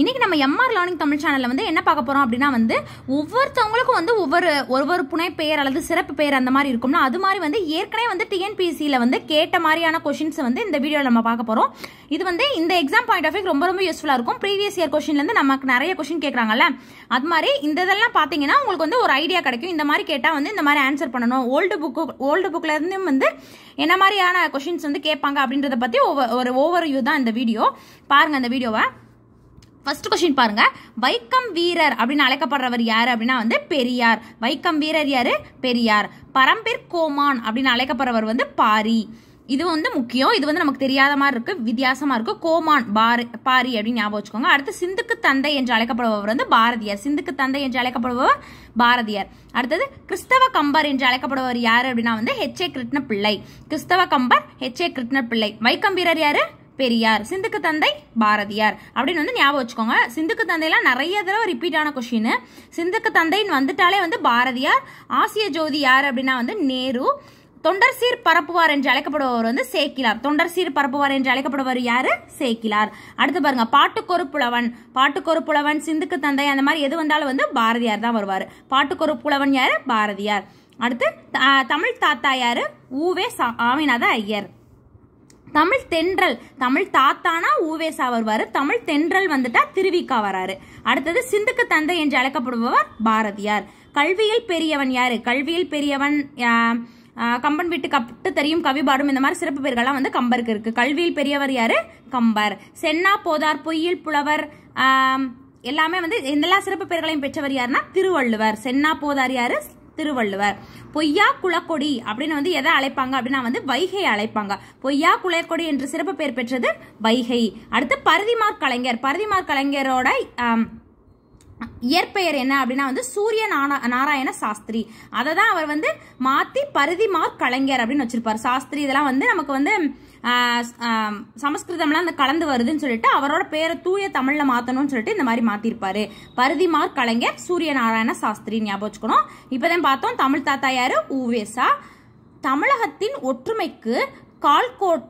இன்றைக்கி நம்ம MR learning Tamil சேனல்ல வந்து என்ன பார்க்க போகிறோம் அப்படின்னா வந்து ஒவ்வொருத்தவங்களுக்கும் வந்து ஒவ்வொரு ஒவ்வொரு புனை பெயர் அல்லது சிறப்பு பெயர் அந்த மாதிரி இருக்கும்னா அது மாதிரி வந்து ஏற்கனவே வந்து டிஎன்பிசியில வந்து கேட்ட மாதிரியான கொஷின்ஸை வந்து இந்த வீடியோவில் நம்ம பார்க்க போகிறோம் இது வந்து இந்த எக்ஸாம் பாயிண்ட் ஆஃப் வியூ ரொம்ப ரொம்ப யூஸ்ஃபுல்லாக இருக்கும் ப்ரீவியஸ் இயர் கொஷின்லேருந்து நமக்கு நிறைய கொஷின் கேட்குறாங்கல்ல அது மாதிரி இந்த இதெல்லாம் பாத்தீங்கன்னா உங்களுக்கு வந்து ஒரு ஐடியா கிடைக்கும் இந்த மாதிரி கேட்டால் வந்து இந்த மாதிரி ஆன்சர் பண்ணணும் ஓல்டு புக்கு ஓல்டு இருந்தும் வந்து என்ன மாதிரியான கொஷின்ஸ் வந்து கேட்பாங்க அப்படின்றத பற்றி ஒவ்வொரு ஓவர் வியூ தான் இந்த வீடியோ பாருங்கள் அந்த வீடியோவை ஃபர்ஸ்ட் கொஸ்டின் பாருங்க வைக்கம் வீரர் அப்படின்னு அழைக்கப்படுறவர் யார் அப்படின்னா வந்து பெரியார் வைக்கம் வீரர் யாரு பெரியார் பரம்பிர் கோமான் அப்படின்னு அழைக்கப்படுறவர் வந்து பாரி இது வந்து முக்கியம் இது வந்து நமக்கு தெரியாத மாதிரி இருக்கு வித்தியாசமா இருக்கு கோமான் பார் பாரி அப்படின்னு ஞாபகம் வச்சுக்கோங்க அடுத்து சிந்துக்கு தந்தை என்று அழைக்கப்படுபவர் வந்து பாரதியார் சிந்துக்கு தந்தை என்று அழைக்கப்படுபவர் பாரதியார் அடுத்தது கிறிஸ்தவ கம்பர் என்று அழைக்கப்படுபவர் யாரு அப்படின்னா வந்து ஹெச் ஏ கிருஷ்ண பிள்ளை கிறிஸ்தவ கம்பர் ஹெச் ஏ கிருஷ்ண பிள்ளை வைக்கம் வீரர் யாரு பெரியார் சிந்துக்கு தந்தை பாரதியார் அப்படின்னு வந்து ஞாபகம் வச்சுக்கோங்க சிந்துக்கு தந்தையெல்லாம் நிறைய தடவை ரிப்பீட் ஆன கொஷின் சிந்துக்கு தந்தைன்னு வந்துட்டாலே வந்து பாரதியார் ஆசிய ஜோதி யார் அப்படின்னா வந்து நேரு தொண்டர் சீர் பரப்புவார் என்று அழைக்கப்படுபவர் வந்து சேக்கிலார் தொண்டர் சீர் பரப்புவார் என்று அழைக்கப்படுவார் யாரு சேக்கிலார் அடுத்து பாருங்க பாட்டுக்கொரு புலவன் பாட்டுக்கொரு புலவன் சிந்துக்கு தந்தை அந்த மாதிரி எது வந்தாலும் வந்து பாரதியார் தான் வருவார் பாட்டுக்கொரு புலவன் யாரு பாரதியார் அடுத்து தமிழ் தாத்தா யாரு ஊவே சாமிநாத ஐயர் தமிழ் தென்றல் தமிழ் தாத்தானா ஊவேசா வருவாரு தமிழ் தென்றல் வந்துட்டா திருவிக்கா வராரு அடுத்தது சிந்துக்கு தந்தை என்று அழைக்கப்படுபவர் பாரதியார் கல்வியில் பெரியவன் யாரு கல்வியில் பெரியவன் கம்பன் வீட்டு கப்பட்டு தெரியும் கவிபாடும் இந்த மாதிரி சிறப்பு பேர்கள்லாம் வந்து கம்பருக்கு இருக்கு கல்வியில் பெரியவர் யாரு கம்பர் சென்னா போதார் பொய்யில் புலவர் எல்லாமே வந்து எல்லா சிறப்பு பேர்களையும் பெற்றவர் யாருன்னா திருவள்ளுவர் சென்னா போதார் யாரு திருவள்ளுவர் பொய்யா குலக்கொடி அப்படின்னு வந்து எதை அழைப்பாங்க அப்படின்னா வந்து வைகை அழைப்பாங்க பொய்யா குலக்கொடி என்று சிறப்பு பெயர் பெற்றது வைகை அடுத்து பருதிமார் கலைஞர் பருதிமார் கலைஞரோட இயற்பெயர் என்ன அப்படின்னா வந்து சூரிய நாராயண சாஸ்திரி அதை தான் அவர் வந்து மாத்தி பருதிமார் கலைஞர் அப்படின்னு வச்சிருப்பார் சாஸ்திரி இதெல்லாம் வந்து நமக்கு வந்து சமஸ்கிருதம்லாம் அந்த கலந்து வருதுன்னு சொல்லிட்டு அவரோட பேரை தூய தமிழில் மாற்றணும்னு சொல்லிட்டு இந்த மாதிரி மாற்றிருப்பாரு பருதிமார் கலைஞர் சூரிய நாராயண சாஸ்திரி ஞாபகம் வச்சுக்கணும் இப்போதான் பார்த்தோம் தமிழ் தாத்தா யாரு ஊவேசா தமிழகத்தின் ஒற்றுமைக்கு கால்கோட்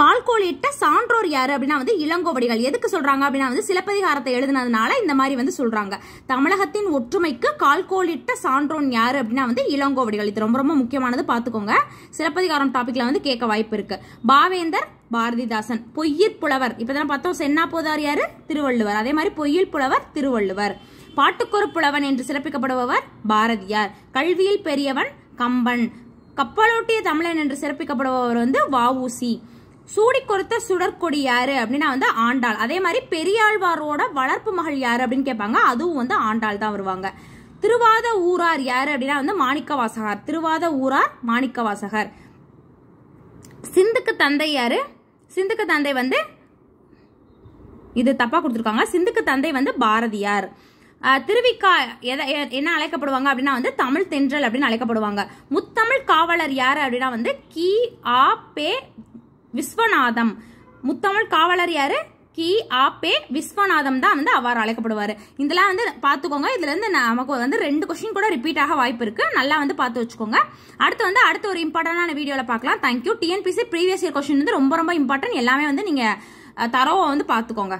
கால்கோலிட்ட சான்றோர் யாரு அப்படின்னா வந்து இளங்கோவடிகள் எதுக்கு சொல்றாங்க அப்படின்னா வந்து சிலப்பதிகாரத்தை எழுதினதுனால இந்த மாதிரி வந்து சொல்றாங்க தமிழகத்தின் ஒற்றுமைக்கு கால்கோலிட்ட சான்றோன் யாரு அப்படின்னா வந்து இளங்கோவடிகள் இது ரொம்ப ரொம்ப முக்கியமானது பார்த்துக்கோங்க சிலப்பதிகாரம் டாபிக்ல வந்து கேட்க வாய்ப்பு இருக்கு பாவேந்தர் பாரதிதாசன் பொய்யிற் புலவர் இப்பதான் பார்த்தோம் சென்னா போதார் யாரு திருவள்ளுவர் அதே மாதிரி பொய்யில் புலவர் திருவள்ளுவர் பாட்டுக்கொரு புலவன் என்று சிறப்பிக்கப்படுபவர் பாரதியார் கல்வியில் பெரியவன் கம்பன் கப்பலோட்டிய தமிழன் என்று சிறப்பிக்கப்படுபவர் வந்து வஉசி சூடி கொடுத்த கொடி யாரு அப்படின்னா வந்து ஆண்டாள் அதே மாதிரி பெரியாழ்வாரோட வளர்ப்பு மகள் யாரு அப்படின்னு கேட்பாங்க அதுவும் வந்து ஆண்டாள் தான் வருவாங்க திருவாத ஊரார் யாரு அப்படின்னா வந்து மாணிக்கவாசகர் திருவாத ஊரார் மாணிக்கவாசகர் சிந்துக்கு தந்தை யாரு சிந்துக்கு தந்தை வந்து இது தப்பா கொடுத்துருக்காங்க சிந்துக்கு தந்தை வந்து பாரதியார் திருவிக்கா எதை என்ன அழைக்கப்படுவாங்க அப்படின்னா வந்து தமிழ் தென்றல் அப்படின்னு அழைக்கப்படுவாங்க முத்தமிழ் காவலர் யார் அப்படின்னா வந்து கி ஆ பே விஸ்வநாதம் முத்தமிழ் காவலர் யாரு கி ஆப்பே விஸ்வநாதம் தான் வந்து அவர் அழைக்கப்படுவார் இதெல்லாம் வந்து பார்த்துக்கோங்க இதுல இருந்து நமக்கு வந்து ரெண்டு கொஸ்டின் கூட ரிப்பீட் ஆக வாய்ப்பு இருக்கு நல்லா வந்து பார்த்து வச்சுக்கோங்க அடுத்து வந்து அடுத்த ஒரு இம்பார்ட்டன்டான வீடியோவில் பார்க்கலாம் thank you TNPSC previous year question வந்து ரொம்ப ரொம்ப இம்பார்ட்டன்ட் எல்லாமே வந்து நீங்க தரவை வந்து பார்த்துக்கோங்க